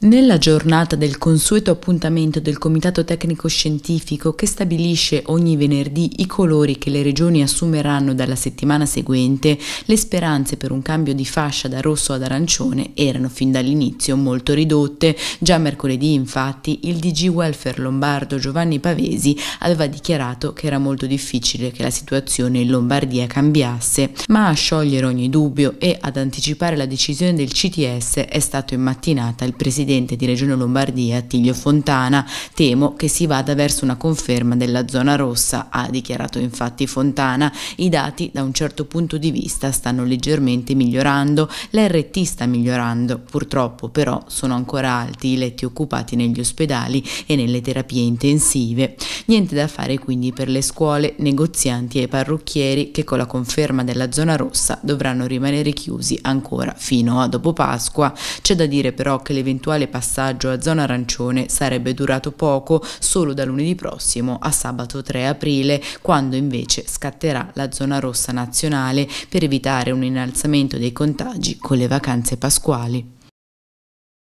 Nella giornata del consueto appuntamento del Comitato Tecnico Scientifico che stabilisce ogni venerdì i colori che le regioni assumeranno dalla settimana seguente, le speranze per un cambio di fascia da rosso ad arancione erano fin dall'inizio molto ridotte. Già mercoledì infatti il DG Welfare Lombardo Giovanni Pavesi aveva dichiarato che era molto difficile che la situazione in Lombardia cambiasse, ma a sciogliere ogni dubbio e ad anticipare la decisione del CTS è stato in mattinata il Presidente presidente di Regione Lombardia, Attilio Fontana, temo che si vada verso una conferma della zona rossa, ha dichiarato infatti Fontana. I dati da un certo punto di vista stanno leggermente migliorando, l'RT sta migliorando, purtroppo però sono ancora alti i letti occupati negli ospedali e nelle terapie intensive. Niente da fare quindi per le scuole, negozianti e parrucchieri che con la conferma della zona rossa dovranno rimanere chiusi ancora fino a dopo Pasqua. C'è da dire però che l'eventuale eventuale passaggio a zona arancione sarebbe durato poco, solo da lunedì prossimo a sabato 3 aprile, quando invece scatterà la zona rossa nazionale per evitare un innalzamento dei contagi con le vacanze pasquali.